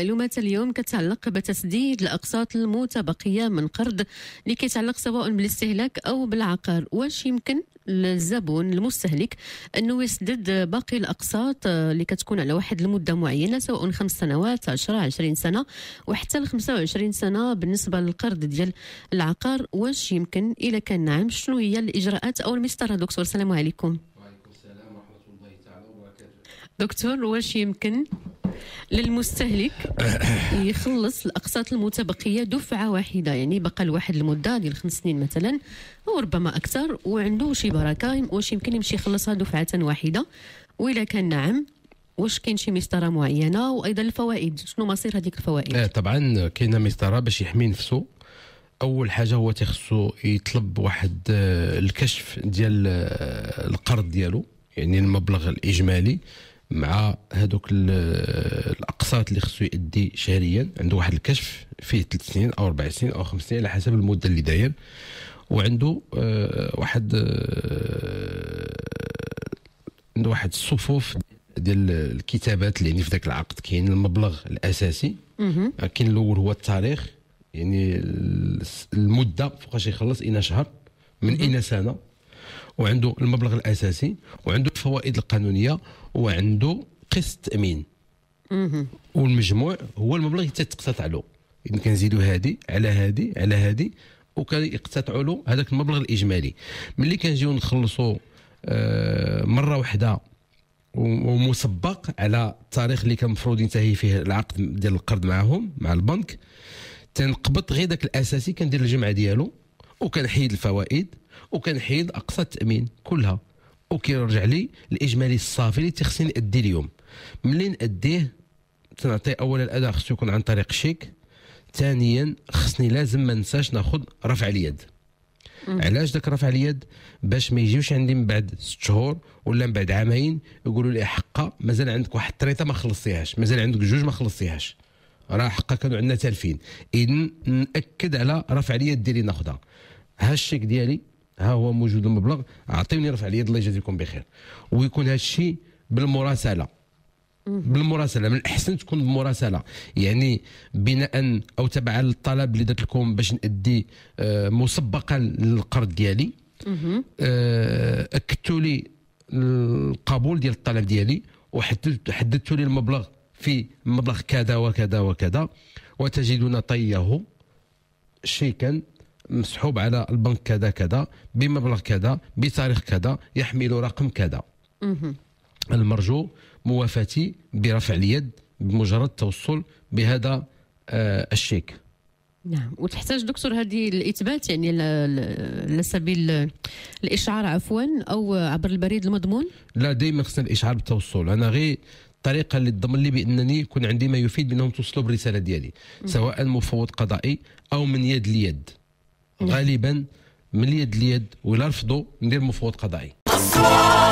معلومات اليوم كتعلق بتسديد الأقساط المتبقية من قرض اللي كيتعلق سواء بالاستهلاك أو بالعقار واش يمكن للزبون المستهلك انه يسدد باقي الاقساط اللي كتكون على واحد المده معينه سواء خمس سنوات 10 20 سنه وحتى ل 25 سنه بالنسبه للقرض ديال العقار واش يمكن الا كان نعم شنو هي الاجراءات او المسطره دكتور السلام عليكم وعليكم السلام ورحمه الله تعالى وبركاته دكتور واش يمكن للمستهلك يخلص الاقساط المتبقيه دفعه واحده يعني بقى لواحد المده ديال خمس سنين مثلا او ربما اكثر وعنده شي بركه واش يمكن يمشي يخلصها دفعه واحده وإلا كان نعم واش كاين شي مسطره معينه وايضا الفوائد شنو مصير هذيك الفوائد آه طبعا كاينه مسطره باش يحمي نفسه اول حاجه هو تيخصو يطلب واحد آه، الكشف ديال آه، القرض ديالو يعني المبلغ الاجمالي مع هذوك الاقساط اللي خصو يأدي شهريا عنده واحد الكشف فيه ثلاث سنين او اربع سنين او خمس سنين على حسب المده اللي داير وعنده آه، واحد آه، عنده واحد الصفوف ديال الكتابات اللي يعني في ذاك العقد كاين المبلغ الاساسي آه، كاين الاول هو التاريخ يعني المده فوقاش يخلص اين شهر من اين سنه وعنده المبلغ الاساسي وعنده الفوائد القانونيه وعنده قسط تامين والمجموع هو المبلغ اللي تتقتطع له إن كنزيدوا هذه على هذه على هذه وكيقتطعوا له هذاك المبلغ الاجمالي ملي كنجيو نخلصوا آه، مره واحده ومسبق على التاريخ اللي كان المفروض ينتهي فيه العقد ديال القرض معهم مع البنك تنقبط غير داك الاساسي كندير الجمعه ديالو وكنحيد الفوائد وكنحيد اقصى التامين كلها وكيرجع لي الاجمالي الصافي اللي تيخصني نادي اليوم ملي ناديه تنعطي اولا الاداء خصو يكون عن طريق شيك ثانيا خصني لازم ما ننساش ناخذ رفع اليد علاش داك رفع اليد باش ما يجيوش عندي من بعد ست شهور ولا من بعد عامين يقولوا لي حقا مازال عندك واحد الطريطه ما خلصتيهاش مازال عندك جوج ما خلصتيهاش راه حقا كانوا عندنا تالفين اذا ناكد على رفع اليد ديالي ناخذها ها الشيك ديالي ها هو موجود المبلغ اعطيوني رفع اليد الله يجازيكم بخير ويكون هذا الشيء بالمراسله بالمراسله من الاحسن تكون بمراسله يعني بناء او تبعا للطلب اللي درت لكم باش نادي آه، مسبقا للقرض ديالي آه، اكدتوا لي القبول ديال الطلب ديالي وحددتوا لي المبلغ في مبلغ كذا وكذا وكذا وتجدون طيه شيكا مسحوب على البنك كذا كذا بمبلغ كذا بتاريخ كذا يحمل رقم كذا المرجو موافاتي برفع اليد بمجرد التوصل بهذا آه، الشيك نعم وتحتاج دكتور هذه الاثبات يعني على سبيل الاشعار عفوا او عبر البريد المضمون لا دائما خصنا الاشعار بالتوصل انا غير الطريقه اللي تضمن لي بانني يكون عندي ما يفيد بانهم توصلوا بالرساله ديالي سواء مفوض قضائي او من يد ليد غالبا من اليد ليد ولا رفضوا ندير مفوض قضائي